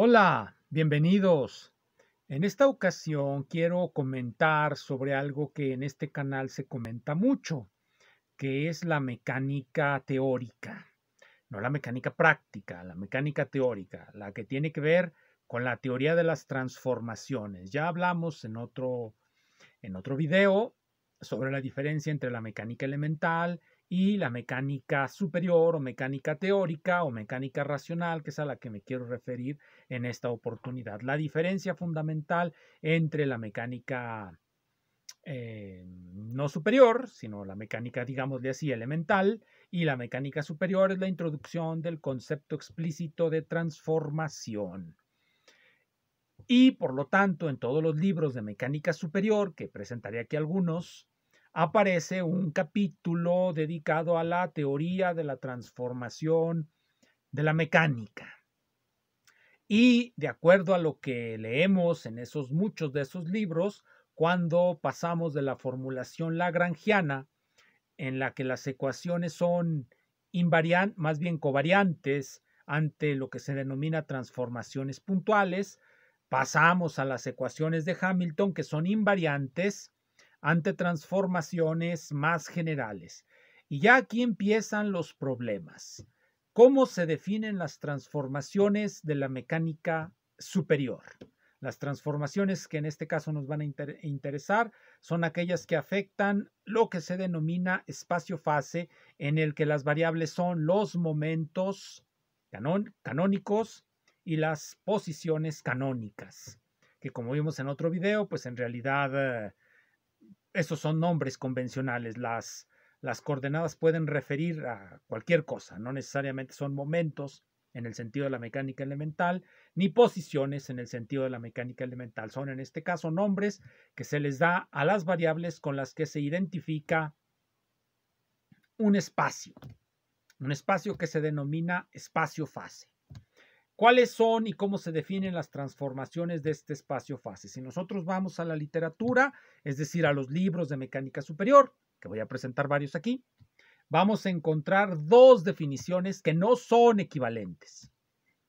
Hola, bienvenidos. En esta ocasión quiero comentar sobre algo que en este canal se comenta mucho, que es la mecánica teórica. No la mecánica práctica, la mecánica teórica, la que tiene que ver con la teoría de las transformaciones. Ya hablamos en otro, en otro video sobre la diferencia entre la mecánica elemental y la mecánica superior o mecánica teórica o mecánica racional, que es a la que me quiero referir en esta oportunidad. La diferencia fundamental entre la mecánica eh, no superior, sino la mecánica, digamos de así, elemental, y la mecánica superior es la introducción del concepto explícito de transformación. Y por lo tanto, en todos los libros de mecánica superior, que presentaré aquí algunos, aparece un capítulo dedicado a la teoría de la transformación de la mecánica. Y de acuerdo a lo que leemos en esos muchos de esos libros, cuando pasamos de la formulación lagrangiana, en la que las ecuaciones son invariantes, más bien covariantes ante lo que se denomina transformaciones puntuales, pasamos a las ecuaciones de Hamilton, que son invariantes ante transformaciones más generales. Y ya aquí empiezan los problemas. ¿Cómo se definen las transformaciones de la mecánica superior? Las transformaciones que en este caso nos van a interesar son aquellas que afectan lo que se denomina espacio-fase, en el que las variables son los momentos canónicos y las posiciones canónicas, que como vimos en otro video, pues en realidad eh, esos son nombres convencionales. Las, las coordenadas pueden referir a cualquier cosa, no necesariamente son momentos en el sentido de la mecánica elemental, ni posiciones en el sentido de la mecánica elemental. Son en este caso nombres que se les da a las variables con las que se identifica un espacio, un espacio que se denomina espacio fase. ¿Cuáles son y cómo se definen las transformaciones de este espacio fase? Si nosotros vamos a la literatura, es decir, a los libros de mecánica superior, que voy a presentar varios aquí, vamos a encontrar dos definiciones que no son equivalentes.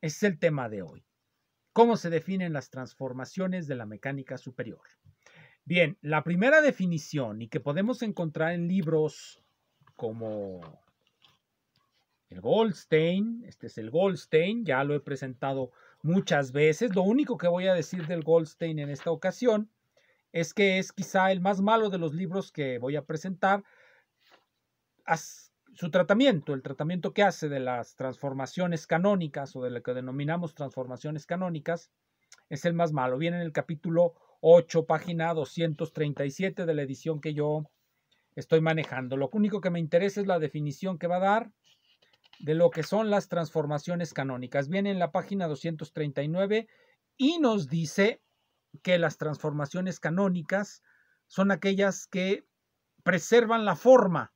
es el tema de hoy. ¿Cómo se definen las transformaciones de la mecánica superior? Bien, la primera definición y que podemos encontrar en libros como el Goldstein, este es el Goldstein, ya lo he presentado muchas veces. Lo único que voy a decir del Goldstein en esta ocasión es que es quizá el más malo de los libros que voy a presentar. su tratamiento, el tratamiento que hace de las transformaciones canónicas o de lo que denominamos transformaciones canónicas, es el más malo. Viene en el capítulo 8, página 237 de la edición que yo estoy manejando. Lo único que me interesa es la definición que va a dar de lo que son las transformaciones canónicas. Viene en la página 239 y nos dice que las transformaciones canónicas son aquellas que preservan la forma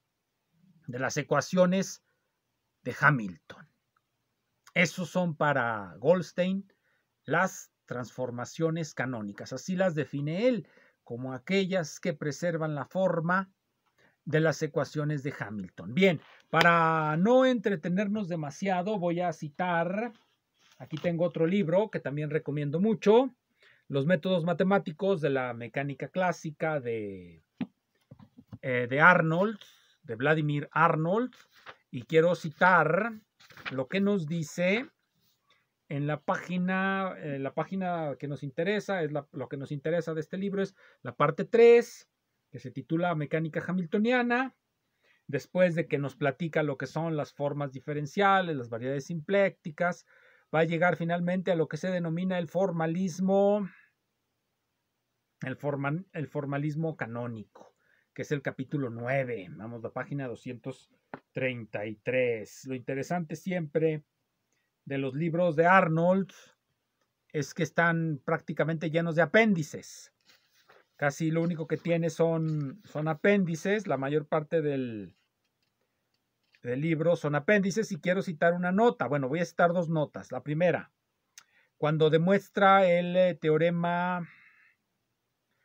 de las ecuaciones de Hamilton. Esos son para Goldstein las transformaciones canónicas, así las define él, como aquellas que preservan la forma de las ecuaciones de Hamilton. Bien, para no entretenernos demasiado, voy a citar, aquí tengo otro libro que también recomiendo mucho, Los métodos matemáticos de la mecánica clásica de, eh, de Arnold, de Vladimir Arnold, y quiero citar lo que nos dice en la página, eh, la página que nos interesa, es lo que nos interesa de este libro es la parte 3, que se titula Mecánica Hamiltoniana, después de que nos platica lo que son las formas diferenciales, las variedades simplécticas, va a llegar finalmente a lo que se denomina el formalismo, el, el formalismo canónico, que es el capítulo 9, vamos, la página 233. Lo interesante siempre de los libros de Arnold es que están prácticamente llenos de apéndices. Casi lo único que tiene son, son apéndices, la mayor parte del, del libro son apéndices y quiero citar una nota. Bueno, voy a citar dos notas. La primera, cuando demuestra el eh, teorema,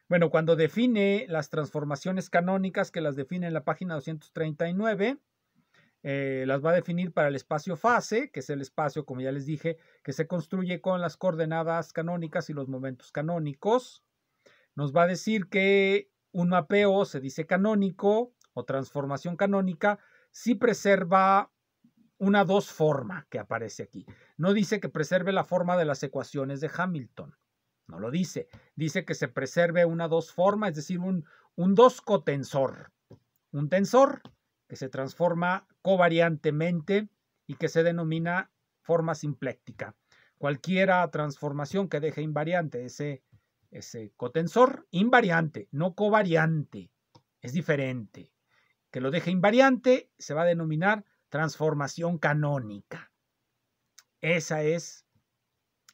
bueno, cuando define las transformaciones canónicas que las define en la página 239, eh, las va a definir para el espacio fase, que es el espacio, como ya les dije, que se construye con las coordenadas canónicas y los momentos canónicos nos va a decir que un mapeo se dice canónico o transformación canónica si preserva una dos forma que aparece aquí. No dice que preserve la forma de las ecuaciones de Hamilton. No lo dice. Dice que se preserve una dos forma, es decir, un, un dos cotensor. Un tensor que se transforma covariantemente y que se denomina forma simpléctica. Cualquiera transformación que deje invariante ese ese cotensor invariante, no covariante, es diferente. Que lo deje invariante se va a denominar transformación canónica. Esa es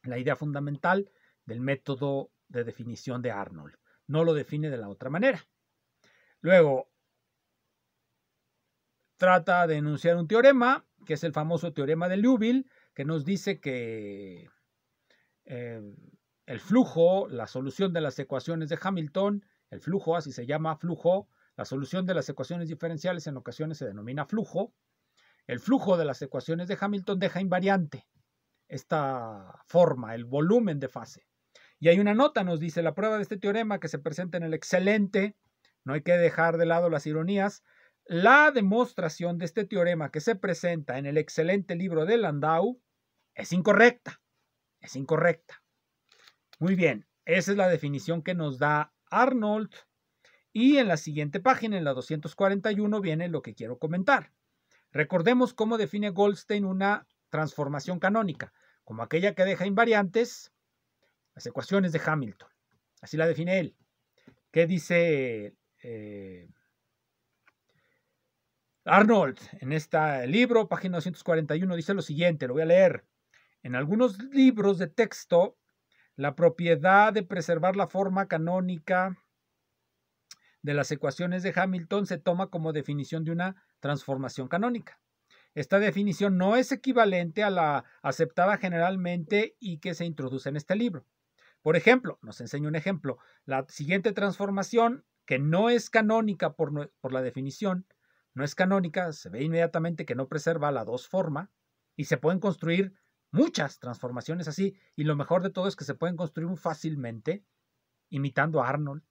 la idea fundamental del método de definición de Arnold. No lo define de la otra manera. Luego, trata de enunciar un teorema, que es el famoso teorema de Liouville, que nos dice que eh, el flujo, la solución de las ecuaciones de Hamilton, el flujo, así se llama flujo, la solución de las ecuaciones diferenciales en ocasiones se denomina flujo, el flujo de las ecuaciones de Hamilton deja invariante esta forma, el volumen de fase. Y hay una nota, nos dice, la prueba de este teorema que se presenta en el excelente, no hay que dejar de lado las ironías, la demostración de este teorema que se presenta en el excelente libro de Landau es incorrecta, es incorrecta. Muy bien, esa es la definición que nos da Arnold. Y en la siguiente página, en la 241, viene lo que quiero comentar. Recordemos cómo define Goldstein una transformación canónica, como aquella que deja invariantes las ecuaciones de Hamilton. Así la define él. ¿Qué dice eh, Arnold en este libro, página 241? Dice lo siguiente, lo voy a leer. En algunos libros de texto la propiedad de preservar la forma canónica de las ecuaciones de Hamilton se toma como definición de una transformación canónica. Esta definición no es equivalente a la aceptada generalmente y que se introduce en este libro. Por ejemplo, nos enseño un ejemplo, la siguiente transformación, que no es canónica por, la definición, no es canónica, se ve inmediatamente que no preserva la dos forma y se pueden construir muchas transformaciones así. Y lo mejor de todo es que se pueden construir fácilmente imitando a Arnold.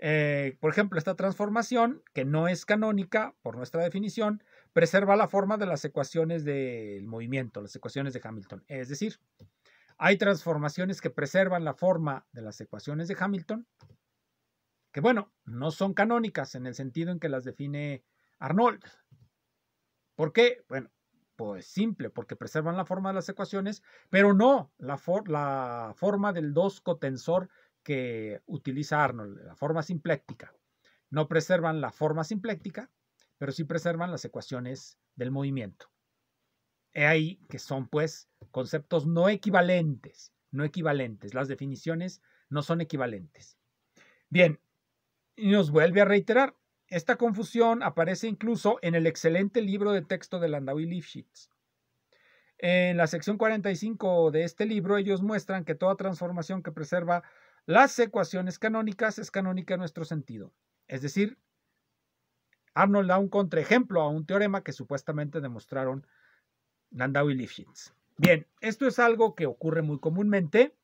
Eh, por ejemplo, esta transformación, que no es canónica por nuestra definición, preserva la forma de las ecuaciones del movimiento, las ecuaciones de Hamilton. Es decir, hay transformaciones que preservan la forma de las ecuaciones de Hamilton, que bueno, no son canónicas en el sentido en que las define Arnold. ¿Por qué? Bueno, pues simple, porque preservan la forma de las ecuaciones, pero no la, la forma del 2 cotensor que utiliza Arnold, la forma simpléctica. No preservan la forma simpléctica, pero sí preservan las ecuaciones del movimiento. He ahí que son pues conceptos no equivalentes, no equivalentes. Las definiciones no son equivalentes. Bien, y nos vuelve a reiterar, esta confusión aparece incluso en el excelente libro de texto de Landau y Lifshitz. En la sección 45 de este libro, ellos muestran que toda transformación que preserva las ecuaciones canónicas es canónica en nuestro sentido. Es decir, Arnold da un contraejemplo a un teorema que supuestamente demostraron Landau y Lifshitz. Bien, esto es algo que ocurre muy comúnmente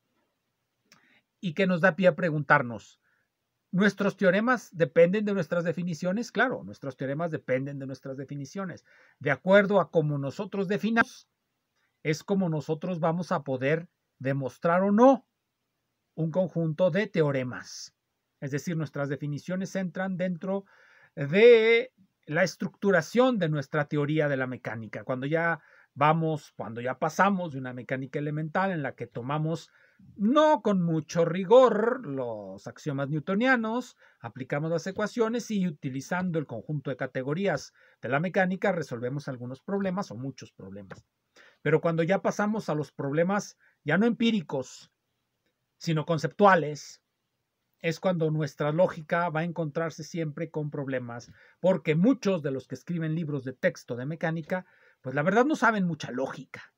y que nos da pie a preguntarnos, Nuestros teoremas dependen de nuestras definiciones, claro, nuestros teoremas dependen de nuestras definiciones. De acuerdo a cómo nosotros definamos, es como nosotros vamos a poder demostrar o no un conjunto de teoremas. Es decir, nuestras definiciones entran dentro de la estructuración de nuestra teoría de la mecánica. Cuando ya vamos, cuando ya pasamos de una mecánica elemental en la que tomamos no con mucho rigor los axiomas newtonianos, aplicamos las ecuaciones y utilizando el conjunto de categorías de la mecánica resolvemos algunos problemas o muchos problemas. Pero cuando ya pasamos a los problemas ya no empíricos, sino conceptuales, es cuando nuestra lógica va a encontrarse siempre con problemas, porque muchos de los que escriben libros de texto de mecánica, pues la verdad no saben mucha lógica,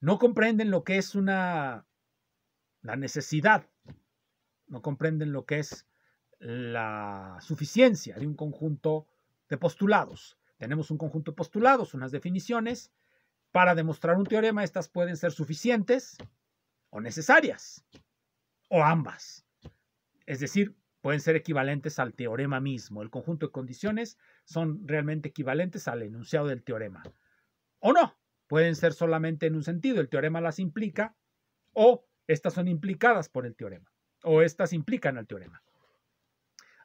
no comprenden lo que es una la necesidad, no comprenden lo que es la suficiencia de un conjunto de postulados. Tenemos un conjunto de postulados, unas definiciones. Para demostrar un teorema, estas pueden ser suficientes o necesarias, o ambas. Es decir, pueden ser equivalentes al teorema mismo. El conjunto de condiciones son realmente equivalentes al enunciado del teorema. O no, pueden ser solamente en un sentido, el teorema las implica, o estas son implicadas por el teorema o estas implican al teorema.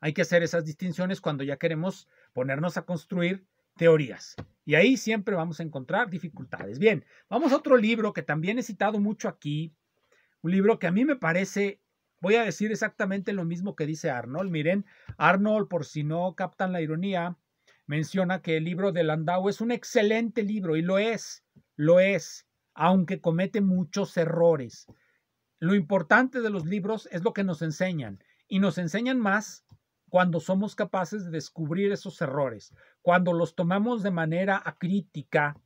Hay que hacer esas distinciones cuando ya queremos ponernos a construir teorías. Y ahí siempre vamos a encontrar dificultades. Bien, vamos a otro libro que también he citado mucho aquí. Un libro que a mí me parece, voy a decir exactamente lo mismo que dice Arnold. Miren, Arnold, por si no captan la ironía, menciona que el libro de Landau es un excelente libro y lo es, lo es, aunque comete muchos errores. Lo importante de los libros es lo que nos enseñan y nos enseñan más cuando somos capaces de descubrir esos errores, cuando los tomamos de manera acrítica,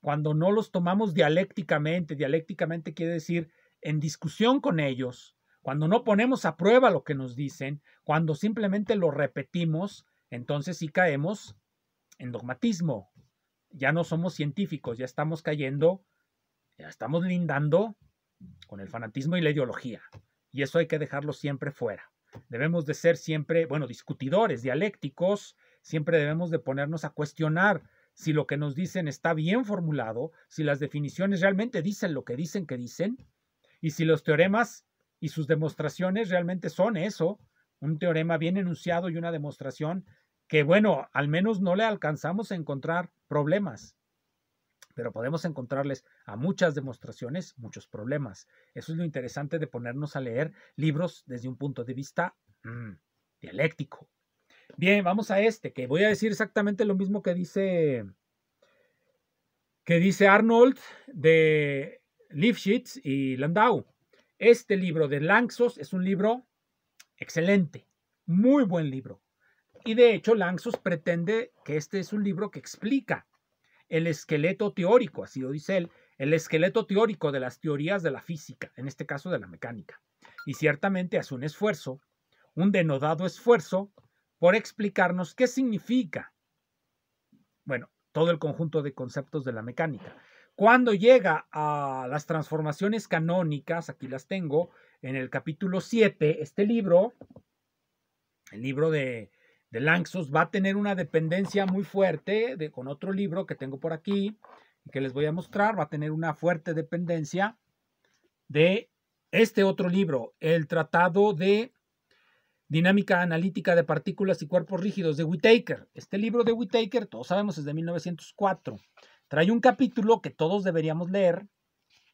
cuando no los tomamos dialécticamente. Dialécticamente quiere decir en discusión con ellos, cuando no ponemos a prueba lo que nos dicen, cuando simplemente lo repetimos, entonces sí caemos en dogmatismo. Ya no somos científicos, ya estamos cayendo, ya estamos lindando con el fanatismo y la ideología. Y eso hay que dejarlo siempre fuera. Debemos de ser siempre, bueno, discutidores, dialécticos, siempre debemos de ponernos a cuestionar si lo que nos dicen está bien formulado, si las definiciones realmente dicen lo que dicen que dicen, y si los teoremas y sus demostraciones realmente son eso, un teorema bien enunciado y una demostración que, bueno, al menos no le alcanzamos a encontrar problemas. Pero podemos encontrarles a muchas demostraciones muchos problemas. Eso es lo interesante de ponernos a leer libros desde un punto de vista mm, dialéctico. Bien, vamos a este, que voy a decir exactamente lo mismo que dice, dice Arnold de Lifshitz y Landau. Este libro de Lanxos es un libro excelente, muy buen libro. Y de hecho, Lanxos pretende que este es un libro que explica el esqueleto teórico, así lo dice él, el esqueleto teórico de las teorías de la física, en este caso de la mecánica. Y ciertamente hace un esfuerzo, un denodado esfuerzo, por explicarnos qué significa, bueno, todo el conjunto de conceptos de la mecánica. Cuando llega a las transformaciones canónicas, aquí las tengo, en el capítulo 7, este libro, el libro de de Lanxos va a tener una dependencia muy fuerte de, con otro libro que tengo por aquí y que les voy a mostrar, va a tener una fuerte dependencia de este otro libro, el Tratado de Dinámica Analítica de Partículas y Cuerpos Rígidos de Whittaker. Este libro de Whittaker, todos sabemos, es de 1904. Trae un capítulo que todos deberíamos leer,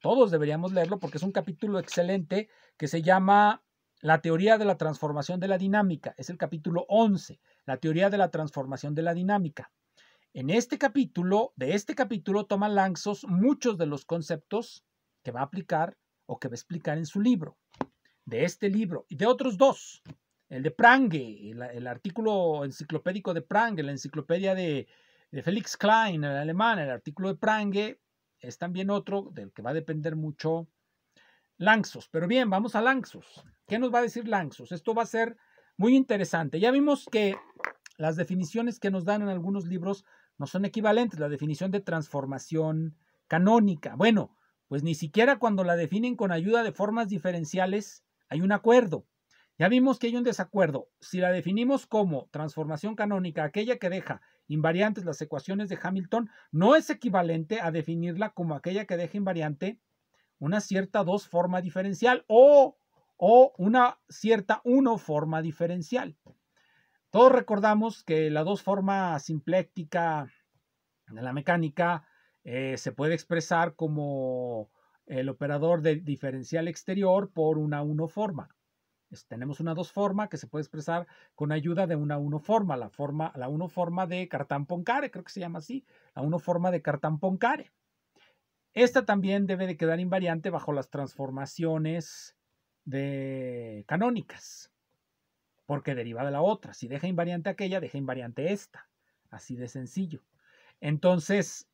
todos deberíamos leerlo porque es un capítulo excelente que se llama la teoría de la transformación de la dinámica es el capítulo 11, la teoría de la transformación de la dinámica. En este capítulo, de este capítulo toma Lanxos muchos de los conceptos que va a aplicar o que va a explicar en su libro, de este libro y de otros dos, el de Prange, el, artículo enciclopédico de Prange, la enciclopedia de, de Felix Klein, el alemán, el artículo de Prange, es también otro del que va a depender mucho Lanxos. Pero bien, vamos a Lanxos. ¿Qué nos va a decir Lanxos? Esto va a ser muy interesante. Ya vimos que las definiciones que nos dan en algunos libros no son equivalentes. La definición de transformación canónica. Bueno, pues ni siquiera cuando la definen con ayuda de formas diferenciales hay un acuerdo. Ya vimos que hay un desacuerdo. Si la definimos como transformación canónica, aquella que deja invariantes las ecuaciones de Hamilton, no es equivalente a definirla como aquella que deja invariante una cierta dos forma diferencial o o una cierta forma diferencial. Todos recordamos que la dos forma simpléctica de la mecánica eh, se puede expresar como el operador de diferencial exterior por una unoforma. forma tenemos una dos forma que se puede expresar con ayuda de una forma la forma, la forma de Cartan-Poncare, creo que se llama así, la forma de Cartan-Poncare. Esta también debe de quedar invariante bajo las transformaciones de canónicas, porque deriva de la otra. Si deja invariante aquella, deja invariante esta. Así de sencillo. Entonces,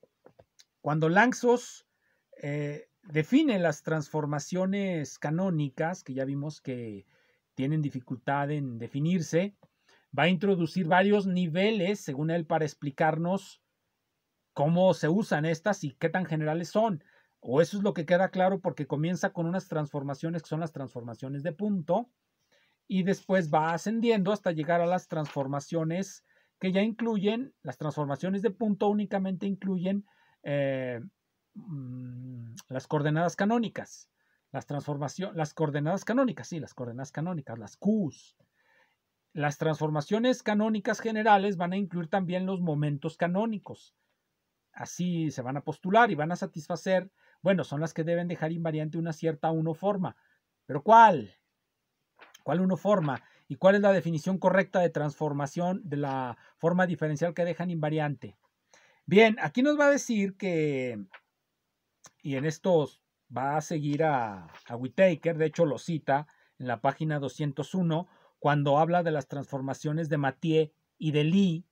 cuando Lanxos eh, define las transformaciones canónicas, que ya vimos que tienen dificultad en definirse, va a introducir varios niveles, según él, para explicarnos cómo se usan estas y qué tan generales son o eso es lo que queda claro porque comienza con unas transformaciones que son las transformaciones de punto y después va ascendiendo hasta llegar a las transformaciones que ya incluyen, las transformaciones de punto únicamente incluyen eh, mm, las coordenadas canónicas, las, transformaciones, las coordenadas canónicas, sí, las coordenadas canónicas, las Qs. Las transformaciones canónicas generales van a incluir también los momentos canónicos. Así se van a postular y van a satisfacer bueno, son las que deben dejar invariante una cierta unoforma. ¿Pero cuál? ¿Cuál forma? ¿Y cuál es la definición correcta de transformación de la forma diferencial que dejan invariante? Bien, aquí nos va a decir que, y en estos va a seguir a, a de hecho lo cita en la página 201, cuando habla de las transformaciones de Mathieu y de Lee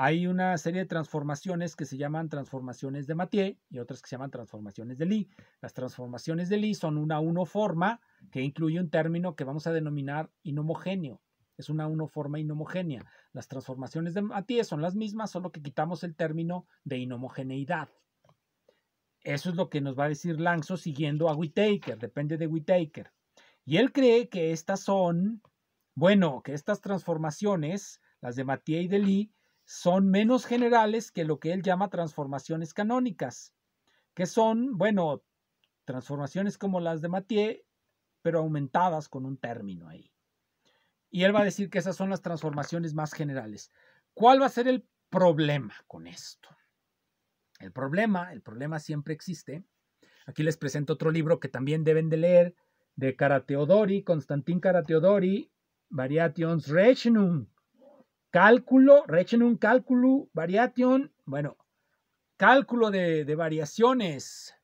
hay una serie de transformaciones que se llaman transformaciones de Mathieu y otras que se llaman transformaciones de Lee. Las transformaciones de Lee son una unoforma que incluye un término que vamos a denominar inhomogéneo. Es una unoforma inhomogénea. Las transformaciones de Mathieu son las mismas, solo que quitamos el término de inhomogeneidad. Eso es lo que nos va a decir Langso siguiendo a Whittaker. depende de Whittaker. Y él cree que estas son, bueno, que estas transformaciones, las de Mathieu y de Lee, son menos generales que lo que él llama transformaciones canónicas, que son, bueno, transformaciones como las de Mathieu, pero aumentadas con un término ahí. Y él va a decir que esas son las transformaciones más generales. ¿Cuál va a ser el problema con esto? El problema, el problema siempre existe. Aquí les presento otro libro que también deben de leer de Karateodori, Constantin Karateodori, Variations Rechnung. Cálculo, un cálculo, Variation, bueno, cálculo de, variaciones.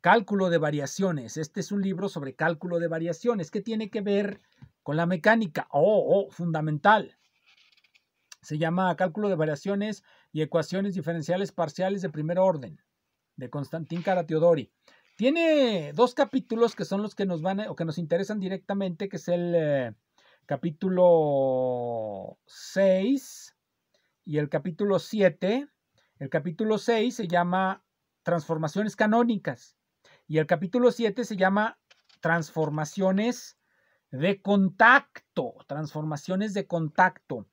Cálculo de variaciones. Este es un libro sobre cálculo de variaciones. que tiene que ver con la mecánica? o oh, oh, fundamental. Se llama Cálculo de variaciones y ecuaciones diferenciales parciales de primer orden, de Constantín Caratiodori. Tiene dos capítulos que son los que nos van o que nos interesan directamente, que es el eh, capítulo 6 y el capítulo 7. El capítulo 6 se llama Transformaciones canónicas y el capítulo 7 se llama Transformaciones de contacto, transformaciones de contacto.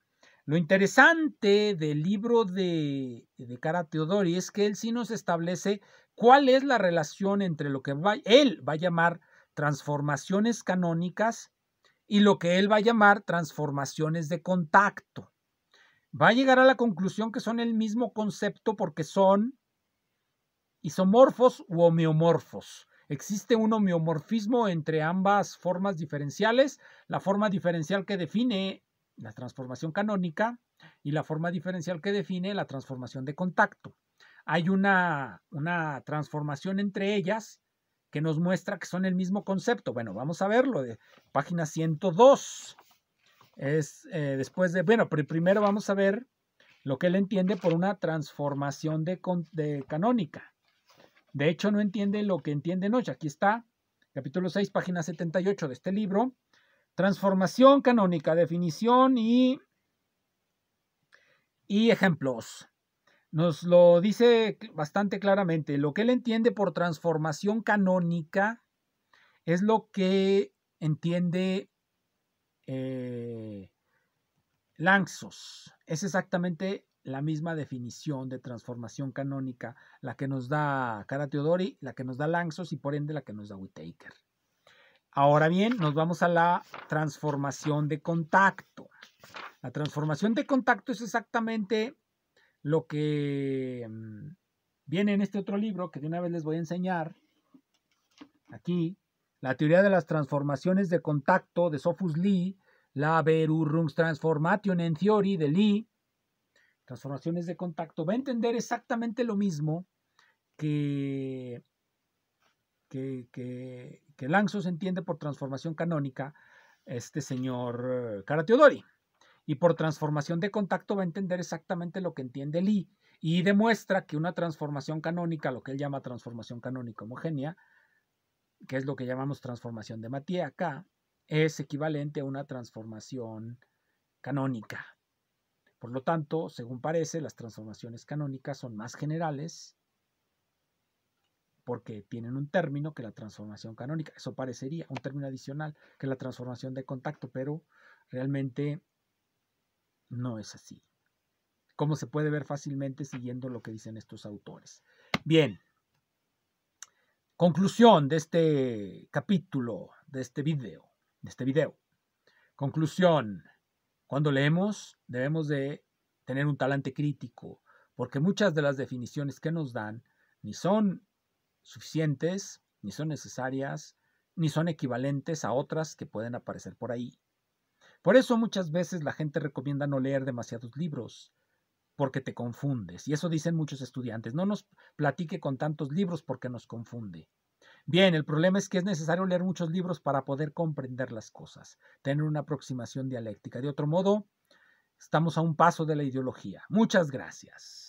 Lo interesante del libro de, de Cara Teodori es que él sí nos establece cuál es la relación entre lo que él va a llamar transformaciones canónicas y lo que él va a llamar transformaciones de contacto. Va a llegar a la conclusión que son el mismo concepto porque son isomorfos u homeomorfos. Existe un homeomorfismo entre ambas formas diferenciales, la forma diferencial que define la transformación canónica y la forma diferencial que define la transformación de contacto. Hay una, una transformación entre ellas que nos muestra que son el mismo concepto. Bueno, vamos a verlo, de página 102. Es eh, después de, bueno, primero vamos a ver lo que él entiende por una transformación de, canónica. De hecho, no entiende lo que entiende Noche. Aquí está, capítulo 6, página 78 de este libro. Transformación canónica, definición y, y ejemplos. Nos lo dice bastante claramente. Lo que él entiende por transformación canónica es lo que entiende eh, Lanxos. Es exactamente la misma definición de transformación canónica, la que nos da Cara Teodori, la que nos da Lanxos y por ende la que nos da Whitaker. Ahora bien, nos vamos a la transformación de contacto. La transformación de contacto es exactamente lo que mm, viene en este otro libro, que de una vez les voy a enseñar, aquí, la teoría de las transformaciones de contacto de Sophus Lee, la Transformation en Theory de Lee, transformaciones de contacto, va a entender exactamente lo mismo que, que, que, entiende por transformación canónica este señor eh, Cara y por transformación de contacto va a entender exactamente lo que entiende Lee y demuestra que una transformación canónica, lo que él llama transformación canónica homogénea, que es lo que llamamos transformación de Matías acá, es equivalente a una transformación canónica. Por lo tanto, según parece, las transformaciones canónicas son más generales porque tienen un término que la transformación canónica, eso parecería un término adicional que la transformación de contacto, pero realmente no es así, como se puede ver fácilmente siguiendo lo que dicen estos autores. Bien, conclusión de este capítulo, de este video, de este video. Conclusión, cuando leemos debemos de tener un talante crítico, porque muchas de las definiciones que nos dan ni son suficientes, ni son necesarias, ni son equivalentes a otras que pueden aparecer por ahí. Por eso muchas veces la gente recomienda no leer demasiados libros, porque te confundes. Y eso dicen muchos estudiantes, no nos platique con tantos libros porque nos confunde. Bien, el problema es que es necesario leer muchos libros para poder comprender las cosas, tener una aproximación dialéctica. De otro modo, estamos a un paso de la ideología. Muchas gracias.